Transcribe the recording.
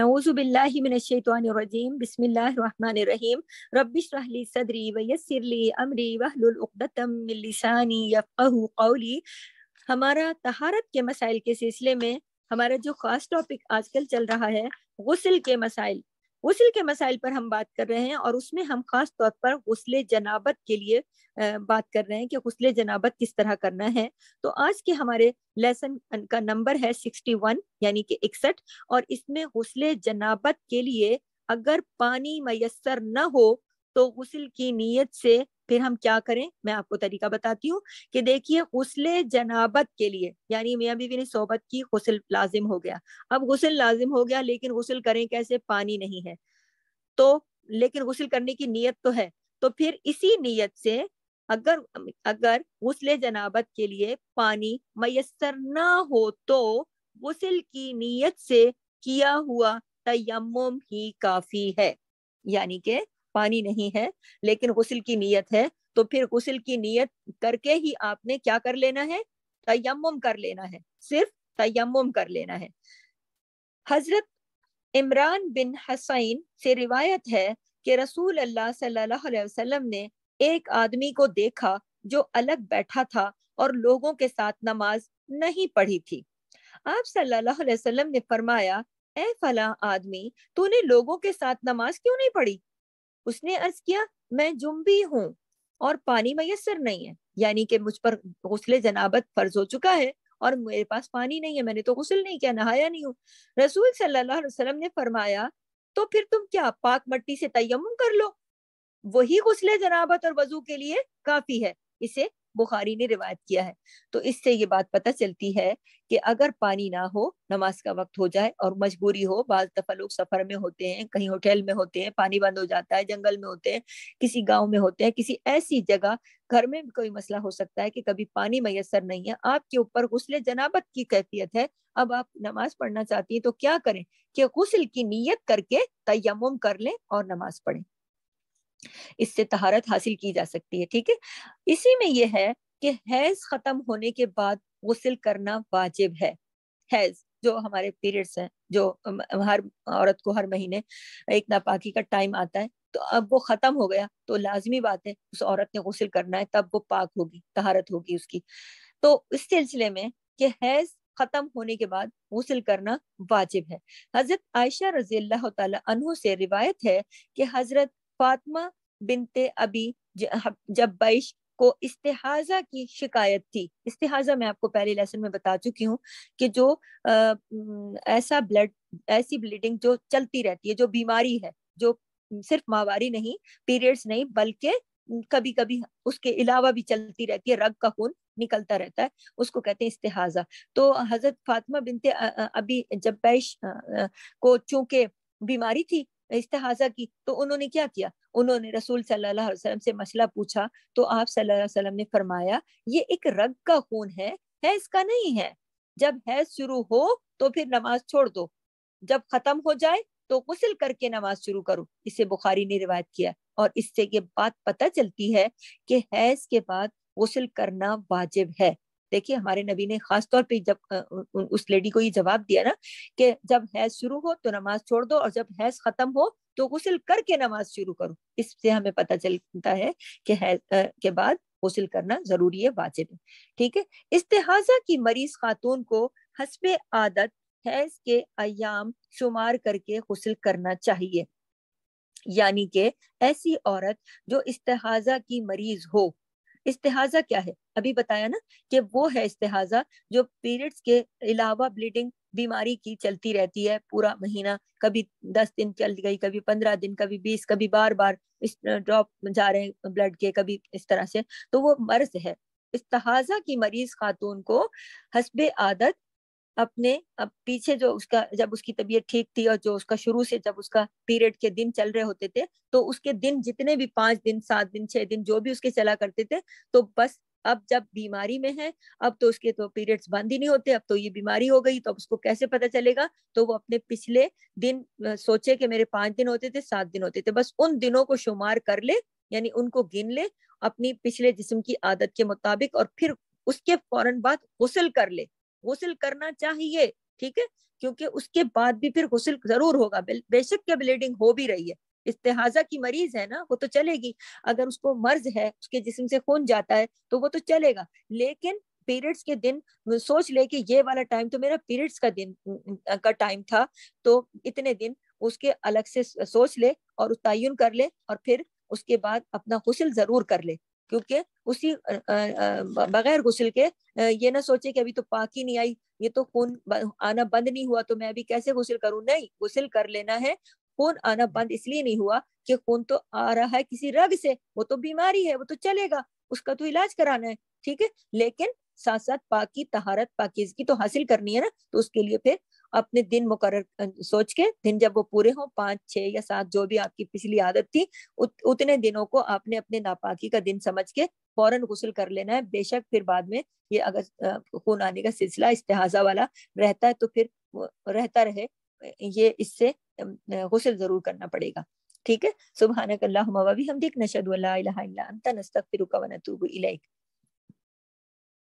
अज़बिल्लिमिनशैतरजीम बसमीम रबिशरहली सदरी वयसरली अमरी वहलतमिलसानी यफ़ली हमारा तहारत के मसाइल के सिलसिले में हमारा जो ख़ास टॉपिक आजकल चल रहा है गसल के मसाइल गसल के मसाइल पर हम बात कर रहे हैं और उसमें हम खास तौर पर गसल जनाबत के लिए बात कर रहे हैं कि गसल जनाबत किस तरह करना है तो आज के हमारे लेसन का नंबर है सिक्सटी वन यानी कि इकसठ और इसमें गसल जनाबत के लिए अगर पानी मैसर न हो तो गसल की नीयत से फिर हम क्या करें मैं आपको तरीका बताती हूँ कि देखिए गसल जनाबत के लिए यानी मियाँ बीवी ने सोबत की गसल लाजिम हो गया अब गसल लाजिम हो गया लेकिन गसल करें कैसे पानी नहीं है तो लेकिन गसल करने की नीयत तो है तो फिर इसी नीयत से अगर अगर गसल जनाबत के लिए पानी मैसर ना हो तो गसल की नीयत से किया हुआ तयम ही काफी है यानी के पानी नहीं है लेकिन गुसल की नीयत है तो फिर गुसल की नीयत करके ही आपने क्या कर लेना है तयम कर लेना है सिर्फ तयम कर लेना है हजरत इमरान बिन हसैन से रिवायत है कि रसूल अल्लाह सल्लल्लाहु अलैहि वसल्लम ने एक आदमी को देखा जो अलग बैठा था और लोगों के साथ नमाज नहीं पढ़ी थी आप सल्लल्लाहु अलैहि वसल्लम ने फरमाया ए फला आदमी तूने लोगों के साथ नमाज क्यों नहीं पढ़ी उसने अर्ज किया मैं जुम्बी हूँ और पानी मैसर नहीं है यानी कि मुझ पर गसल जनाबत फर्ज हो चुका है और मेरे पास पानी नहीं है मैंने तो गसल नहीं किया नहाया नहीं हूँ रसूल सल्लाम ने फरमाया तो फिर तुम क्या पाक मट्टी से तयम कर लो वही गुसले जनाबत और वजू के लिए काफी है इसे बुखारी ने रिवायत किया है तो इससे ये बात पता चलती है कि अगर पानी ना हो नमाज का वक्त हो जाए और मजबूरी हो बाज दफा लोग सफर में होते हैं कहीं होटल में होते हैं पानी बंद हो जाता है जंगल में होते हैं किसी गाँव में होते हैं किसी ऐसी जगह घर में भी कोई मसला हो सकता है कि कभी पानी मैसर नहीं है आपके ऊपर गुसले जनाबत की कैफियत है अब आप नमाज पढ़ना चाहती है तो क्या करें कि गुसल की नीयत करके तयम कर लें और नमाज पढ़ें इससे तहारत हासिल की जा सकती है ठीक है इसी में यह है कि हैज खत्म होने के बाद गसल करना वाजिब है हैज जो हमारे पीरियड्स हैं जो हर औरत को हर महीने एक नापाकी का टाइम आता है तो अब वो खत्म हो गया तो लाजमी बात है उस औरत ने गसल करना है तब वो पाक होगी तहारत होगी उसकी तो इस सिलसिले में कि हैज खत्म होने के बाद गसल करना वाजिब है हजरत आयशा रजी अल्लाह से रिवायत है कि हजरत फातमा बिनते अभी बैश को इस्तेहाजा की शिकायत थी इस्तेहाजा मैं आपको पहले लेसन में बता चुकी हूँ कि जो आ, ऐसा ब्लड ऐसी ब्लीडिंग जो चलती रहती है जो बीमारी है जो सिर्फ माहवारी नहीं पीरियड्स नहीं बल्कि कभी कभी उसके अलावा भी चलती रहती है रग का खून निकलता रहता है उसको कहते हैं इस्तेहाजा तो हजरत फातिमा बिनते अभी जब बैश को चूंकि बीमारी थी इस्तेहाजा की तो उन्होंने क्या किया उन्होंने रसूल सल्लल्लाहु अलैहि वसल्लम से मसला पूछा तो आप सल्लल्लाहु अलैहि वसल्लम ने फरमाया ये एक रग का खून है हैज का नहीं है जब हैज शुरू हो तो फिर नमाज छोड़ दो जब खत्म हो जाए तो गुसल करके नमाज शुरू करो इसे बुखारी ने रिवायत किया और इससे ये बात पता चलती है कि हैज के बाद गुसल करना वाजिब है देखिए हमारे नबी ने खास तौर पे जब उस लेडी को ये जवाब दिया ना कि जब हैज शुरू हो तो नमाज छोड़ दो और जब हैज खत्म हो तो गुसल करके नमाज शुरू करो इससे हमें पता चलता है कि हैज के बाद गुसल करना जरूरी है वाजिब है ठीक है इस्तेहाजा की मरीज खातून को हसब आदत हैज के अयाम शुमार करके गुसल करना चाहिए यानी के ऐसी औरत जो इस्तेहाजा की मरीज हो इस्तेहाजा क्या है अभी बताया ना कि वो है इस्तेहाजा जो पीरियड्स के अलावा ब्लीडिंग बीमारी की चलती रहती है पूरा महीना कभी दस दिन चल गई कभी पंद्रह दिन कभी बीस कभी बार बार इस ड्रॉप जा रहे हैं ब्लड के कभी इस तरह से तो वो मर्ज है इस्तेहाजा की मरीज खातून को हसब आदत अपने अब पीछे जो उसका जब उसकी तबीयत ठीक थी और जो उसका शुरू से जब उसका पीरियड के दिन चल रहे होते थे तो उसके दिन जितने भी पांच दिन सात दिन छह दिन जो भी उसके चला करते थे तो बस अब जब बीमारी में है अब तो उसके तो पीरियड्स बंद ही नहीं होते अब तो ये बीमारी हो गई तो अब उसको कैसे पता चलेगा तो वो अपने पिछले दिन सोचे कि मेरे पांच दिन होते थे सात दिन होते थे बस उन दिनों को शुमार कर ले यानी उनको गिन ले अपनी पिछले जिस्म की आदत के मुताबिक और फिर उसके फौरन बाद गुसल कर ले गुसल करना चाहिए ठीक है क्योंकि उसके बाद भी फिर गुसल जरूर होगा बेशक क्या ब्लीडिंग हो भी रही है इस्तेहाजा की मरीज है ना वो तो चलेगी अगर उसको मर्ज है उसके जिस्म से खून जाता है तो वो तो चलेगा लेकिन पीरियड्स के दिन सोच ले कि ये वाला टाइम तो मेरा पीरियड्स का दिन का टाइम था तो इतने दिन उसके अलग से सोच ले और तयन कर ले और फिर उसके बाद अपना गुसल जरूर कर ले क्योंकि उसी बगैर गुसल के ये ना सोचे कि अभी तो पाक ही नहीं आई ये तो खून आना बंद नहीं हुआ तो मैं अभी कैसे गुसल करूं नहीं गुसल कर लेना है खून आना हम्म। बंद इसलिए नहीं हुआ कि खून तो आ रहा है किसी रग से वो तो बीमारी है वो तो चलेगा उसका तो इलाज कराना है ठीक है लेकिन साथ साथ पाकि तहारत पाकिजगी तो हासिल करनी है ना तो उसके लिए फिर अपने दिन मुकर सोच के दिन जब वो पूरे हों पांच छः या सात जो भी आपकी पिछली आदत थी उत, उतने दिनों को आपने अपने नापाकी का दिन समझ के फौरन गुसल कर लेना है बेशक फिर बाद में ये अगर खून आने का सिलसिला इस्तेहाजा वाला रहता है तो फिर रहता रहे ये इससे गुसल जरूर करना पड़ेगा ठीक है सुबह अल्लाह हम देख नशद अंत नस्तक फिर